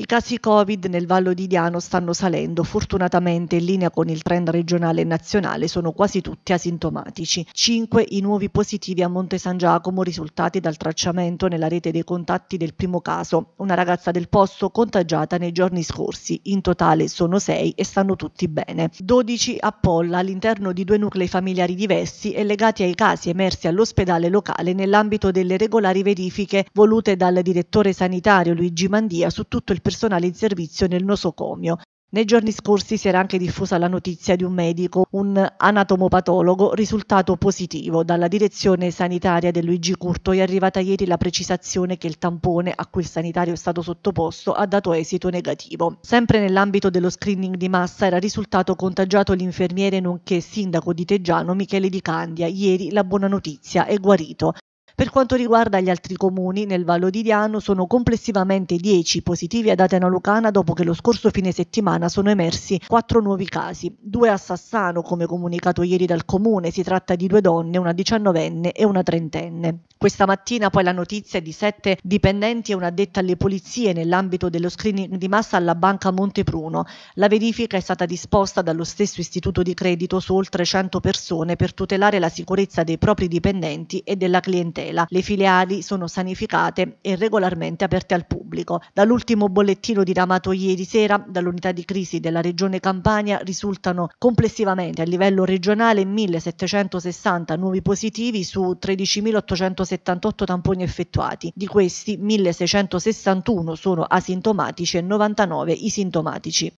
I casi Covid nel Vallo di Diano stanno salendo, fortunatamente in linea con il trend regionale e nazionale sono quasi tutti asintomatici. 5 i nuovi positivi a Monte San Giacomo risultati dal tracciamento nella rete dei contatti del primo caso, una ragazza del posto contagiata nei giorni scorsi. In totale sono 6 e stanno tutti bene. 12 a Polla all'interno di due nuclei familiari diversi e legati ai casi emersi all'ospedale locale nell'ambito delle regolari verifiche volute dal direttore sanitario Luigi Mandia su tutto il personale in servizio nel nosocomio. Nei giorni scorsi si era anche diffusa la notizia di un medico, un anatomopatologo, risultato positivo. Dalla direzione sanitaria del Luigi Curto è arrivata ieri la precisazione che il tampone a cui il sanitario è stato sottoposto ha dato esito negativo. Sempre nell'ambito dello screening di massa era risultato contagiato l'infermiere nonché sindaco di Teggiano Michele Di Candia. Ieri la buona notizia è guarito. Per quanto riguarda gli altri comuni, nel Vallo di Diano sono complessivamente 10 positivi ad Atena Lucana dopo che lo scorso fine settimana sono emersi 4 nuovi casi, due a Sassano come comunicato ieri dal comune, si tratta di due donne, una diciannovenne e una trentenne. Questa mattina poi la notizia di sette dipendenti e una detta alle pulizie nell'ambito dello screening di massa alla banca Montepruno. La verifica è stata disposta dallo stesso istituto di credito su oltre 100 persone per tutelare la sicurezza dei propri dipendenti e della clientela. Le filiali sono sanificate e regolarmente aperte al pubblico pubblico. Dall'ultimo bollettino diramato ieri sera dall'unità di crisi della regione Campania risultano complessivamente a livello regionale 1760 nuovi positivi su 13.878 tamponi effettuati. Di questi 1661 sono asintomatici e 99 i sintomatici.